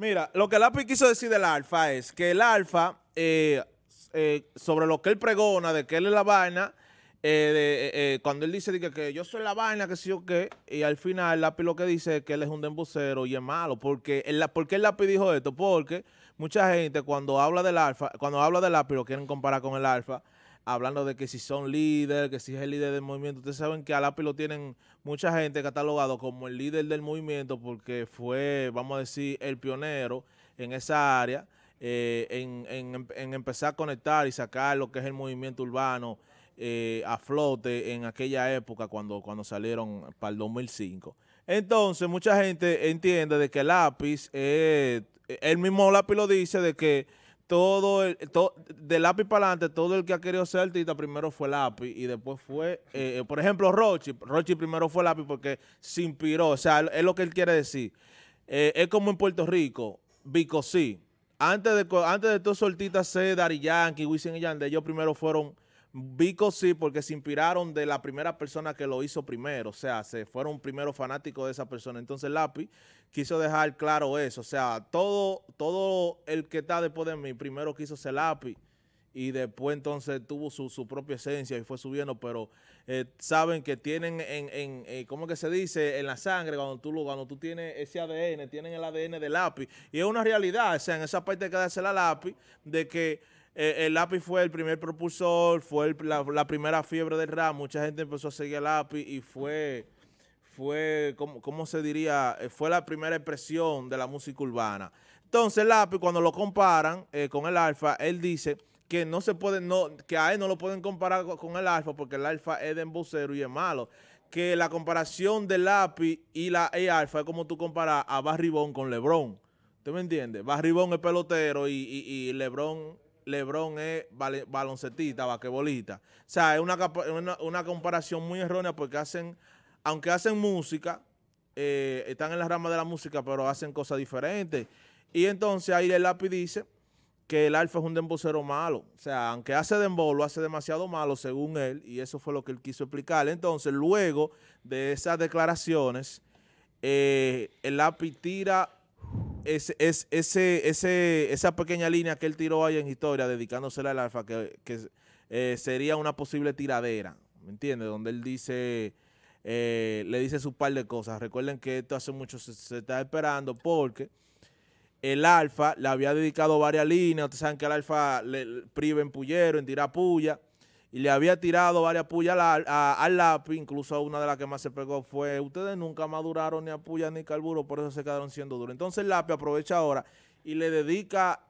Mira, lo que Lápiz quiso decir del Alfa es que el Alfa, eh, eh, sobre lo que él pregona, de que él es la vaina, eh, cuando él dice que, yo soy la vaina, que sí o qué, y al final el Lápiz lo que dice es que él es un dembucero y es malo. Porque el, ¿Por qué el Lápiz dijo esto? Porque mucha gente cuando habla del Alfa, cuando habla del Lápiz lo quieren comparar con el Alfa, hablando de que si son líder, que si es el líder del movimiento. Ustedes saben que a Lápiz lo tienen mucha gente catalogado como el líder del movimiento porque fue, vamos a decir, el pionero en esa área, eh, en, empezar a conectar y sacar lo que es el movimiento urbano eh, a flote en aquella época cuando, cuando salieron para el 2005. Entonces, mucha gente entiende de que Lápiz, el eh, mismo Lápiz lo dice, de que todo, el, de lápiz para adelante, todo el que ha querido ser artista primero fue lápiz y después fue, eh, eh, por ejemplo, Rochi. Rochi primero fue lápiz porque se inspiró. O sea, es lo que él quiere decir. Eh, es como en Puerto Rico, Bicosí. sí. Antes de, antes de todos soltitas artistas Yankee, Wisin y Yandel, ellos primero fueron Vico sí, porque se inspiraron de la primera persona que lo hizo primero, o sea, se fueron primero fanáticos de esa persona. Entonces Lápiz quiso dejar claro eso, o sea, todo, todo el que está después de mí primero quiso ser Lápiz y después entonces tuvo su, su, propia esencia y fue subiendo, pero eh, saben que tienen en, en eh, ¿cómo que se dice? En la sangre, cuando tú, cuando tú tienes ese ADN, tienen el ADN de Lápiz. Y es una realidad, o sea, en esa parte que hace la Lápiz, de que eh, el lápiz fue el primer propulsor, fue la, primera fiebre del rap, mucha gente empezó a seguir el lápiz y fue, fue ¿cómo, se diría? Eh, fue la primera expresión de la música urbana. Entonces el lápiz, cuando lo comparan eh, con el alfa, él dice que no se puede, no, que a él no lo pueden comparar con el alfa porque el alfa es de embocero y es malo. Que la comparación del lápiz y la el alfa es como tú comparas a Barry con LeBron. ¿Tú me entiendes? Barry es pelotero y, y LeBron Lebrón es baloncetita, baloncetista, vaquebolita. O sea, es una, comparación muy errónea porque hacen, aunque hacen música, eh, están en la rama de la música, pero hacen cosas diferentes. Y entonces ahí el lápiz dice que el Alfa es un dembocero malo. O sea, aunque hace dembolo, lo hace demasiado malo según él, y eso fue lo que él quiso explicar. Entonces, luego de esas declaraciones, eh, el lápiz tira es, ese, esa pequeña línea que él tiró ahí en historia, dedicándosela al alfa, que, eh, sería una posible tiradera, ¿me entiendes? Donde él dice, eh, le dice su par de cosas. Recuerden que esto hace mucho se, está esperando porque el Alfa le había dedicado varias líneas. Ustedes saben que el Alfa le, priva en pullero, en tirar y le había tirado varias puyas al, lápiz, incluso una de las que más se pegó fue, ustedes nunca maduraron ni a puya ni carburo, por eso se quedaron siendo duros. Entonces el lápiz aprovecha ahora y le dedica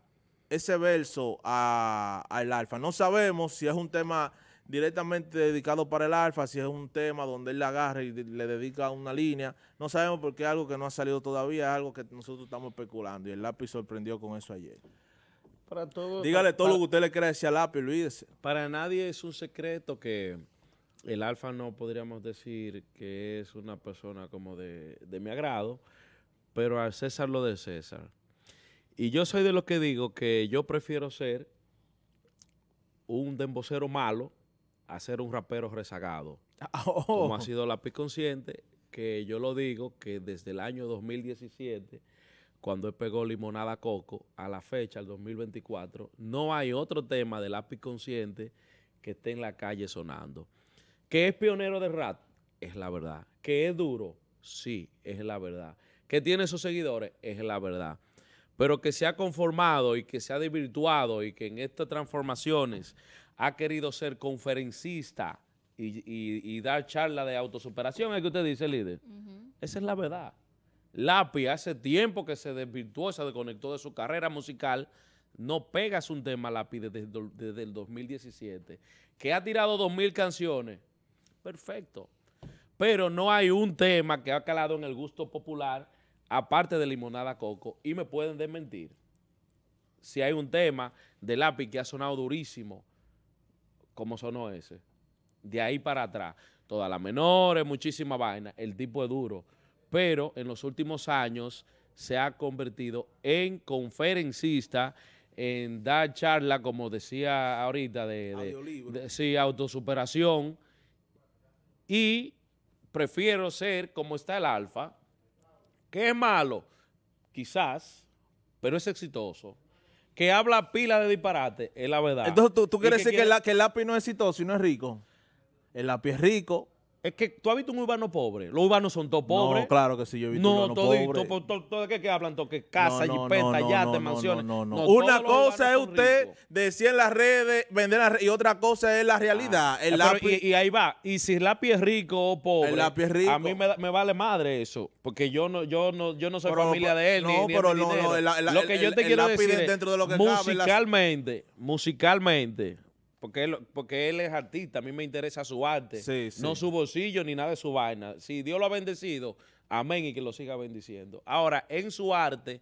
ese verso al alfa. No sabemos si es un tema directamente dedicado para el alfa, si es un tema donde él le agarra y le dedica una línea. No sabemos porque es algo que no ha salido todavía, es algo que nosotros estamos especulando y el lápiz sorprendió con eso ayer. Dígale todo lo que usted le crea hacia lápiz, olvídese. Para nadie es un secreto que el Alfa no podríamos decir que es una persona como de, mi agrado, pero al César lo de César. Y yo soy de los que digo que yo prefiero ser un dembocero malo a ser un rapero rezagado. Ah, oh. Como ha sido lápiz Consciente, que yo lo digo que desde el año 2017 cuando él pegó Limonada Coco, a la fecha, del 2024, no hay otro tema del lápiz consciente que esté en la calle sonando. ¿Que es pionero de rap? Es la verdad. ¿Que es duro? Sí, es la verdad. ¿Que tiene sus seguidores? Es la verdad. Pero que se ha conformado y que se ha desvirtuado y que en estas transformaciones ha querido ser conferencista y, dar charla de autosuperación, es que usted dice, líder. Esa es la verdad. Lapi hace tiempo que se desvirtuó, se desconectó de su carrera musical. No pegas un tema Lapi desde, el 2017. Que ha tirado 2.000 canciones. Perfecto. Pero no hay un tema que ha calado en el gusto popular, aparte de Limonada Coco. Y me pueden desmentir. Si hay un tema de Lapi que ha sonado durísimo, como sonó ese. De ahí para atrás. Todas las menores, muchísima vaina. El tipo es duro pero en los últimos años se ha convertido en conferencista, en dar charla, como decía ahorita, de, sí, autosuperación, y prefiero ser como está el alfa, que es malo, quizás, pero es exitoso, que habla pila de disparate, es la verdad. Entonces, ¿tú, quieres decir que, el, que el lápiz no es exitoso y no es rico? El lápiz es rico, es que tú has visto un urbano pobre. Los urbanos son todos pobres. No, claro que sí, yo he visto no, un urbano pobre. No, todo, todo, qué que, hablan, todo casa, no, jipeta, no, mansiones. Una cosa es usted decir en las redes, vender las redes, y otra cosa es la ah, realidad. el eh, y, ahí va. Y si el lápiz es rico o pobre. A mí me, me, vale madre eso. Porque yo no, yo no, yo no soy familia de él. No, ni, pero ni no, no. lo que yo te quiero decir. Dentro de lo que musicalmente, musicalmente porque él, porque él es artista, a mí me interesa su arte, no su bolsillo ni nada de su vaina. Si Dios lo ha bendecido, amén y que lo siga bendiciendo. Ahora, en su arte,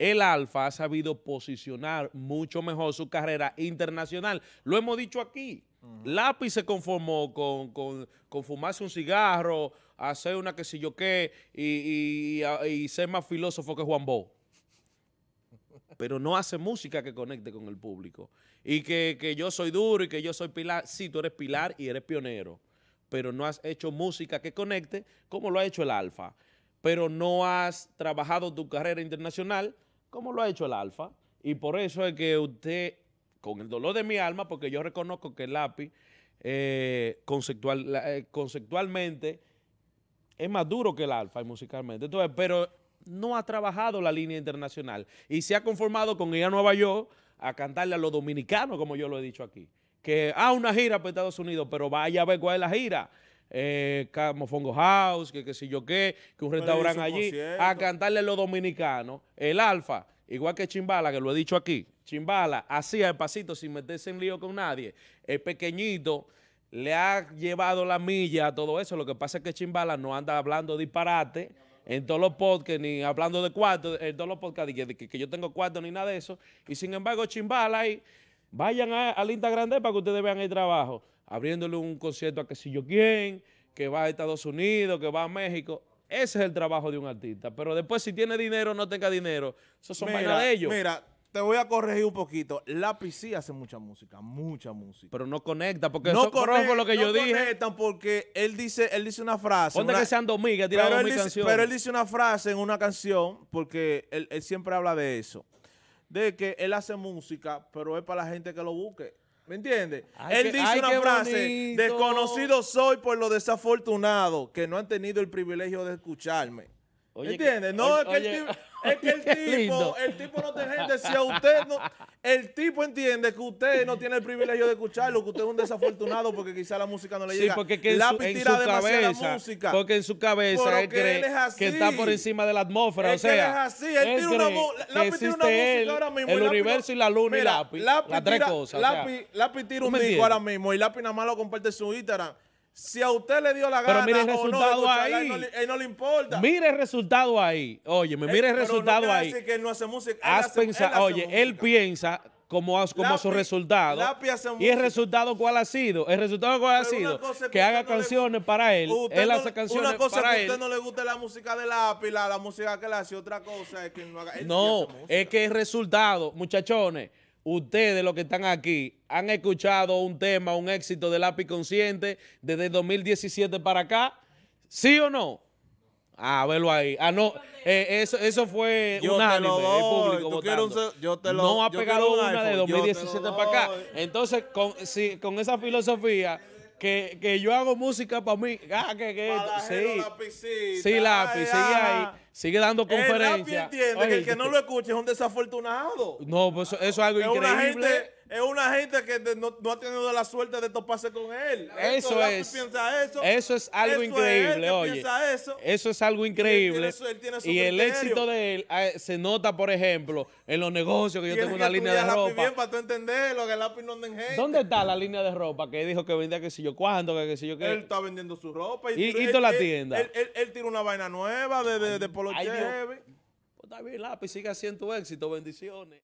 el Alfa ha sabido posicionar mucho mejor su carrera internacional. Lo hemos dicho aquí. Lápiz se conformó con, fumarse un cigarro, hacer una que sé yo qué y, y, ser más filósofo que Juan Bo pero no hace música que conecte con el público. Y que, yo soy duro y que yo soy pilar. Sí, tú eres pilar y eres pionero, pero no has hecho música que conecte como lo ha hecho el Alfa. Pero no has trabajado tu carrera internacional como lo ha hecho el Alfa. Y por eso es que usted, con el dolor de mi alma, porque yo reconozco que el lápiz eh, conceptual, eh, conceptualmente es más duro que el Alfa y musicalmente. Entonces, pero no ha trabajado la línea internacional y se ha conformado con ir a Nueva York a cantarle a los dominicanos, como yo lo he dicho aquí. Que, a ah, una gira para Estados Unidos, pero vaya a ver cuál es la gira. Eh, Fongo House, que qué sé yo qué, que un restaurante allí, a cantarle a los dominicanos. El Alfa, igual que Chimbala, que lo he dicho aquí, Chimbala así el pasito sin meterse en lío con nadie. es pequeñito le ha llevado la milla a todo eso. Lo que pasa es que Chimbala no anda hablando disparate en todos los podcasts, ni hablando de cuartos, en todos los podcasts, que, yo tengo cuartos, ni nada de eso. Y sin embargo, chimbala y vayan a, al Grande para que ustedes vean el trabajo, abriéndole un concierto a que si yo quién, que va a Estados Unidos, que va a México. Ese es el trabajo de un artista. Pero después, si tiene dinero no tenga dinero, eso son vainas de ellos. Mira, te voy a corregir un poquito. Lápiz sí hace mucha música, mucha música. Pero no conecta, porque no eso conecta, con lo que yo dije. No conectan porque él dice, él dice una frase. ¿Dónde que sean dos pero, él dice, pero él dice una frase en una canción, porque él, siempre habla de eso. De que él hace música, pero es para la gente que lo busque. ¿Me entiendes? Él dice una frase, desconocido soy por lo desafortunado, que no han tenido el privilegio de escucharme. Oye, ¿Entiendes? No, es que, el, es el tipo, el tipo no te gente. Si a usted no. El tipo entiende que usted no tiene el privilegio de escucharlo, que usted es un desafortunado porque quizá la música no le llega. Sí, porque que Lápiz en tira en cabeza, música. Porque en su cabeza él cree que está por encima de la atmósfera. Es o sea, que él es así. Él, tira una, tira una música ahora mismo. El universo y la luna y Lápiz. Las tres cosas. Lapi tira un disco ahora mismo y Lapi nada más lo comparte en su Instagram. Si a usted le dio la gana. Pero mire el resultado ahí. Él no, le importa. Mire el resultado ahí. Oye, eh, mire el resultado ahí. que hace, oye, él piensa como, como su resultado. ¿Y el resultado cuál ha sido? ¿El resultado cuál ha sido? Que, haga canciones para él. Él no, hace canciones una cosa que a usted no le guste la música de Lapi, la, la música que le hace. Otra cosa es que no haga. no, es que el resultado, muchachones ustedes los que están aquí han escuchado un tema, un éxito de lápiz consciente desde 2017 para acá, ¿sí o no? Ah, verlo ahí. Ah, no, eh, eso, eso fue público no ha pegado una de 2017 para acá. Entonces, con, esa filosofía, que, yo hago música para mí. Ah, que, que, sí, sí, lápiz, sigue ahí sigue dando eh, conferencias. El entiende que el que no lo escuche es un desafortunado. No, pues eso, es algo increíble. gente es una gente que no, ha tenido la suerte de toparse con él. Eso es. eso. es algo increíble, oye. Eso. es algo increíble. y el éxito de él ah, se nota, por ejemplo, en los negocios que yo tengo una línea de ropa. entender que ¿Dónde está la línea de ropa que dijo que vendía que si yo cuándo, que si yo qué? Él está vendiendo su ropa y, y, toda la tienda. Él, él, tira una vaina nueva de, de, Polo Pues lápiz, sigue haciendo éxito, bendiciones.